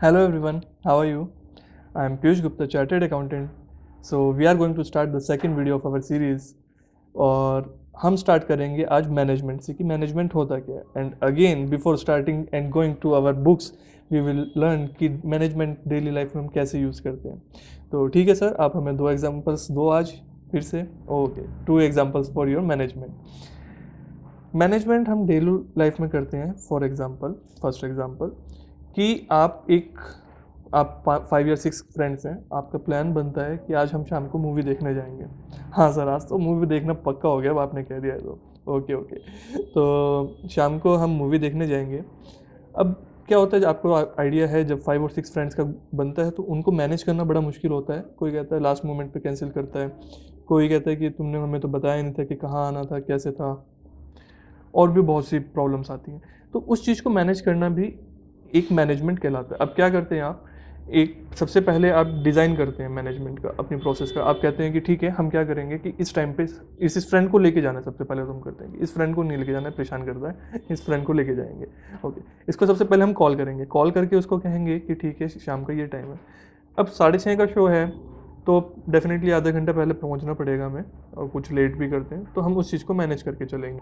Hello everyone, how are you? I am Piyush Gupta, Chartered Accountant. So we are going to start the second video of our series और हम start करेंगे आज management से कि management होता क्या है and again before starting and going to our books we will learn कि मैनेजमेंट डेली लाइफ में हम कैसे यूज़ करते हैं तो ठीक है सर आप हमें दो एग्जांपल्स दो आज फिर से okay two examples for your management management हम डेली लाइफ में करते हैं फॉर एग्जांपल फर्स्ट एग्जांपल कि आप एक आप फाइव या सिक्स फ्रेंड्स हैं आपका प्लान बनता है कि आज हम शाम को मूवी देखने जाएंगे हाँ सर आज तो मूवी देखना पक्का हो गया अब आपने कह दिया है तो ओके ओके तो शाम को हम मूवी देखने जाएंगे अब क्या होता है आपको आइडिया है जब फाइव और सिक्स फ्रेंड्स का बनता है तो उनको मैनेज करना बड़ा मुश्किल होता है कोई कहता है लास्ट मोमेंट पे कैंसिल करता है कोई कहता है कि तुमने हमें तो बताया नहीं था कि कहाँ आना था कैसे था और भी बहुत सी प्रॉब्लम्स आती हैं तो उस चीज़ को मैनेज करना भी एक मैनेजमेंट कहलाता है अब क्या करते हैं आप एक सबसे पहले आप डिज़ाइन करते हैं मैनेजमेंट का अपनी प्रोसेस का आप कहते हैं कि ठीक है हम क्या करेंगे कि इस टाइम पे इस इस फ्रेंड को लेके जाना सबसे पहले तो हम करते हैं इस फ्रेंड को नहीं लेके जाना परेशान करता है इस फ्रेंड को लेके जाएंगे ओके इसको सबसे पहले हम कॉल करेंगे कॉल करके उसको कहेंगे कि ठीक है शाम का ये टाइम है अब साढ़े छः का शो है तो डेफिनेटली आधा घंटा पहले पहुँचना पड़ेगा हमें और कुछ लेट भी करते हैं तो हम उस चीज़ को मैनेज करके चलेंगे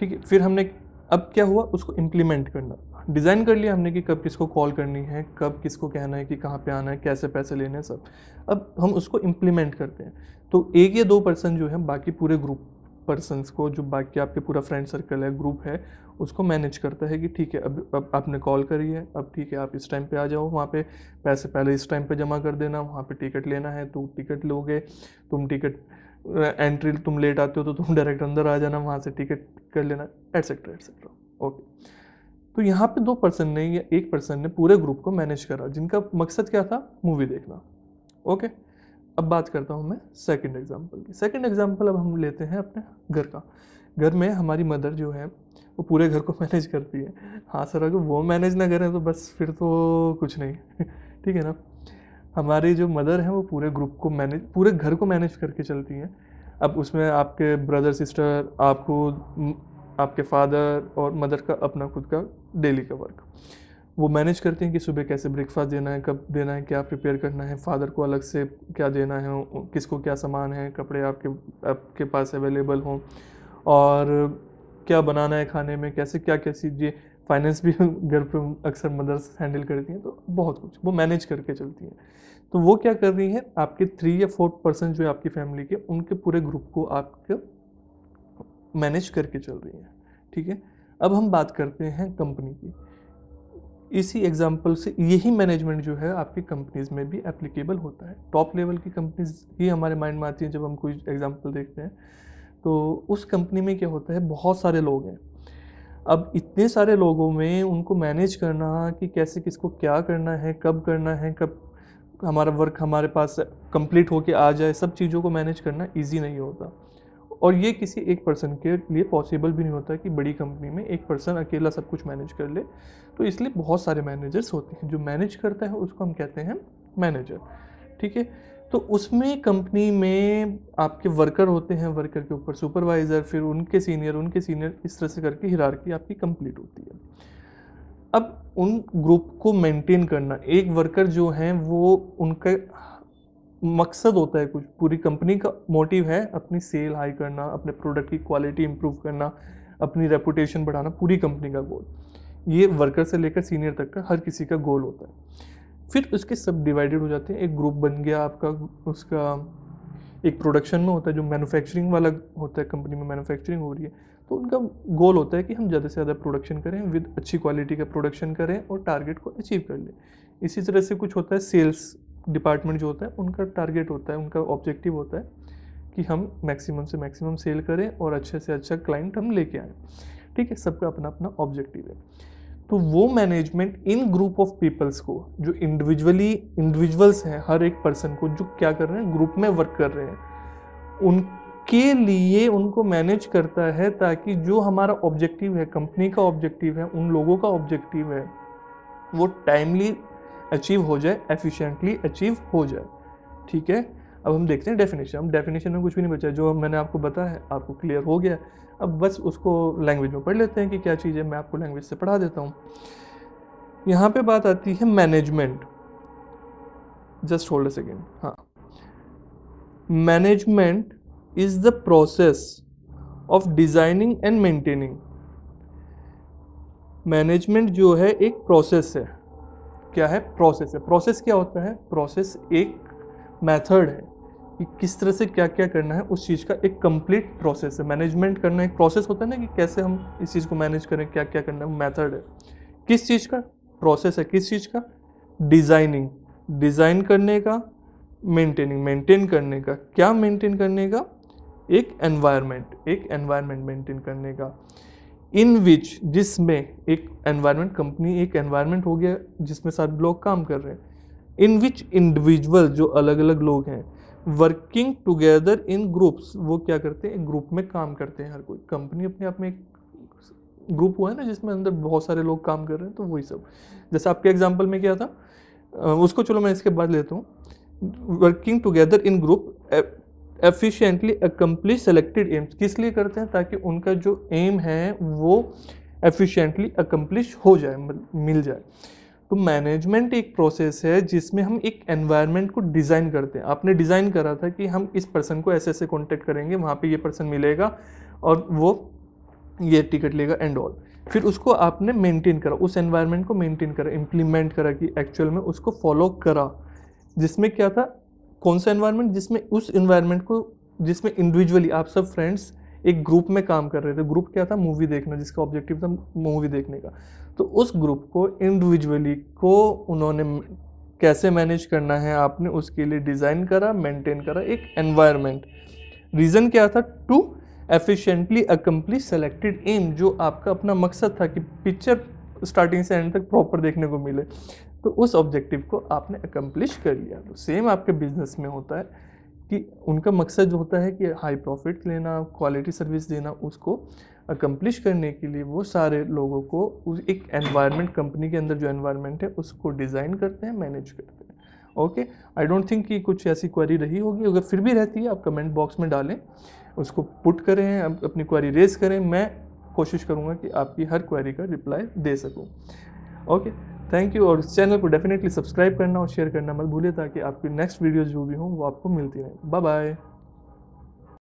ठीक है फिर हमने अब क्या हुआ उसको इम्प्लीमेंट करना डिज़ाइन कर लिया हमने कि कब किसको कॉल करनी है कब किसको कहना है कि कहाँ पे आना है कैसे पैसे लेने हैं सब अब हम उसको इम्प्लीमेंट करते हैं तो एक या दो पर्सन जो है बाकी पूरे ग्रुप पर्सनस को जो बाकी आपके पूरा फ्रेंड सर्कल है ग्रुप है उसको मैनेज करता है कि ठीक है अब अब आपने कॉल करी है अब ठीक है आप इस टाइम पे आ जाओ वहाँ पे पैसे पहले इस टाइम पे जमा कर देना वहाँ पे टिकट लेना है तो टिकट लोगे तुम टिकट एंट्री तुम लेट आते हो तो तुम डायरेक्ट अंदर आ जाना वहाँ से टिकट कर लेना एट्सेट्रा एट्सेट्रा ओके तो यहाँ पे दो पर्सन ने या एक पर्सन ने पूरे ग्रुप को मैनेज करा जिनका मकसद क्या था मूवी देखना ओके अब बात करता हूँ मैं सेकंड एग्जांपल की सेकंड एग्जांपल अब हम लेते हैं अपने घर का घर में हमारी मदर जो है वो पूरे घर को मैनेज करती है हाँ सर अगर वो मैनेज ना करें तो बस फिर तो कुछ नहीं ठीक है ना हमारी जो मदर हैं वो पूरे ग्रुप को मैनेज पूरे घर को मैनेज करके चलती हैं अब उसमें आपके ब्रदर सिस्टर आपको आपके फादर और मदर का अपना खुद का डेली का वर्क वो मैनेज करते हैं कि सुबह कैसे ब्रेकफास्ट देना है कब देना है क्या प्रिपेयर करना है फादर को अलग से क्या देना है किसको क्या सामान है कपड़े आपके आपके पास अवेलेबल हों और क्या बनाना है खाने में कैसे क्या क्या चीज़ें फाइनेंस भी घर पे अक्सर मदर्स हैंडल करती हैं तो बहुत कुछ वो मैनेज करके चलती हैं तो वो क्या कर रही हैं आपके थ्री या फोर पर्सन जो है आपकी फैमिली के उनके पूरे ग्रुप को आपके मैनेज करके चल रही हैं ठीक है अब हम बात करते हैं कंपनी की इसी एग्जाम्पल से यही मैनेजमेंट जो है आपकी कंपनीज में भी एप्लीकेबल होता है टॉप लेवल की कंपनीज ही हमारे माइंड में आती हैं जब हम कोई एग्जाम्पल देखते हैं तो उस कंपनी में क्या होता है बहुत सारे लोग हैं अब इतने सारे लोगों में उनको मैनेज करना कि कैसे किसको क्या करना है कब करना है कब हमारा वर्क हमारे पास कंप्लीट होके आ जाए सब चीज़ों को मैनेज करना इजी नहीं होता और ये किसी एक पर्सन के लिए पॉसिबल भी नहीं होता कि बड़ी कंपनी में एक पर्सन अकेला सब कुछ मैनेज कर ले तो इसलिए बहुत सारे मैनेजर्स होते हैं जो मैनेज करता है उसको हम कहते हैं मैनेजर ठीक है तो उसमें कंपनी में आपके वर्कर होते हैं वर्कर के ऊपर सुपरवाइज़र फिर उनके सीनियर उनके सीनियर इस तरह से करके हिरारकी आपकी कंप्लीट होती है अब उन ग्रुप को मेंटेन करना एक वर्कर जो हैं वो उनका मकसद होता है कुछ पूरी कंपनी का मोटिव है अपनी सेल हाई करना अपने प्रोडक्ट की क्वालिटी इंप्रूव करना अपनी रेपुटेशन बढ़ाना पूरी कंपनी का गोल ये वर्कर से लेकर सीनियर तक का हर किसी का गोल होता है फिर उसके सब डिवाइडेड हो जाते हैं एक ग्रुप बन गया आपका उसका एक प्रोडक्शन में होता है जो मैन्युफैक्चरिंग वाला होता है कंपनी में मैन्युफैक्चरिंग हो रही है तो उनका गोल होता है कि हम ज़्यादा से ज़्यादा प्रोडक्शन करें विद अच्छी क्वालिटी का प्रोडक्शन करें और टारगेट को अचीव कर लें इसी तरह से कुछ होता है सेल्स डिपार्टमेंट जो होता है उनका टारगेट होता है उनका ऑब्जेक्टिव होता है कि हम मैक्सिमम से मैक्सिमम सेल करें और अच्छे से अच्छा क्लाइंट हम लेके आए ठीक है सबका अपना अपना ऑब्जेक्टिव है तो वो management in group of peoples को जो इंडिविजुअली इंडिविजुअल्स हैं हर एक पर्सन को जो क्या कर रहे हैं ग्रुप में वर्क कर रहे हैं उनके लिए उनको मैनेज करता है ताकि जो हमारा ऑब्जेक्टिव है कंपनी का ऑब्जेक्टिव है उन लोगों का ऑब्जेक्टिव है वो टाइमली अचीव हो जाए एफिशिएंटली अचीव हो जाए ठीक है अब हम देखते हैं डेफिनेशन अब डेफिनेशन में कुछ भी नहीं बचा जो मैंने आपको बताया है आपको क्लियर हो गया अब बस उसको लैंग्वेज में पढ़ लेते हैं कि क्या चीज़ है मैं आपको लैंग्वेज से पढ़ा देता हूँ यहाँ पे बात आती है मैनेजमेंट जस्ट होल्ड सेकेंड हाँ management is the process of designing and maintaining management जो है एक प्रोसेस है क्या है प्रोसेस है प्रोसेस क्या होता है प्रोसेस एक मेथड है कि किस तरह से क्या क्या करना है उस चीज़ का एक कंप्लीट प्रोसेस है मैनेजमेंट करना एक प्रोसेस होता है ना कि कैसे हम इस चीज़ को मैनेज करें क्या क्या करना है मेथड है किस चीज़ का प्रोसेस है किस चीज़ का डिज़ाइनिंग डिज़ाइन करने का मेंटेनिंग मेंटेन करने का क्या मेंटेन करने का एक एनवायरनमेंट एक एनवायरनमेंट मेंटेन करने का इन विच जिसमें एक एनवायरनमेंट कंपनी एक एनवायरनमेंट हो गया जिसमें सारे लोग काम कर रहे हैं इन विच इंडिविजुअल जो अलग अलग लोग हैं वर्किंग टुगेदर इन ग्रुप्स वो क्या करते हैं ग्रुप में काम करते हैं हर कोई कंपनी अपने आप में एक ग्रुप हुआ है ना जिसमें अंदर बहुत सारे लोग काम कर रहे हैं तो वही सब जैसे आपके एग्जाम्पल में क्या था उसको चलो मैं इसके बाद लेता हूँ working together in group efficiently accomplish selected aims किस लिए करते हैं ताकि उनका जो एम है वो एफिशिएंटली अकम्प्लिश हो जाए मिल जाए तो मैनेजमेंट एक प्रोसेस है जिसमें हम एक एनवायरनमेंट को डिज़ाइन करते हैं आपने डिज़ाइन करा था कि हम इस पर्सन को ऐसे ऐसे कॉन्टेक्ट करेंगे वहाँ पे ये पर्सन मिलेगा और वो ये टिकट लेगा एंड ऑल फिर उसको आपने मेंटेन करा उस एनवायरनमेंट को मेंटेन करा इम्प्लीमेंट करा कि एक्चुअल में उसको फॉलो करा जिसमें क्या था कौन सा इन्वायरमेंट जिसमें उस इन्वायरमेंट को जिसमें इंडिविजुअली आप सब फ्रेंड्स एक ग्रुप में काम कर रहे थे ग्रुप क्या था मूवी देखना जिसका ऑब्जेक्टिव था मूवी देखने का तो उस ग्रुप को इंडिविजुअली को उन्होंने कैसे मैनेज करना है आपने उसके लिए डिज़ाइन करा मेंटेन करा एक एनवायरनमेंट रीज़न क्या था to efficiently accomplish selected aim जो आपका अपना मकसद था कि पिक्चर स्टार्टिंग से एंड तक प्रॉपर देखने को मिले तो उस ऑब्जेक्टिव को आपने अकम्प्लिश कर लिया तो सेम आपके बिजनेस में होता है कि उनका मकसद होता है कि हाई प्रॉफिट लेना क्वालिटी सर्विस देना उसको अकम्प्लिश करने के लिए वो सारे लोगों को उस एक एनवायरनमेंट कंपनी के अंदर जो एनवायरनमेंट है उसको डिज़ाइन करते हैं मैनेज करते हैं ओके आई डोंट थिंक कि कुछ ऐसी क्वारी रही होगी अगर फिर भी रहती है आप कमेंट बॉक्स में डालें उसको पुट करें अपनी क्वारी रेज करें मैं कोशिश करूँगा कि आपकी हर क्वारी का रिप्लाई दे सकूँ ओके okay? थैंक यू और इस चैनल को डेफिनेटली सब्सक्राइब करना और शेयर करना मत भूलिए ताकि आपकी नेक्स्ट वीडियोज़ जो भी हों वो आपको मिलती रहें बाय बाय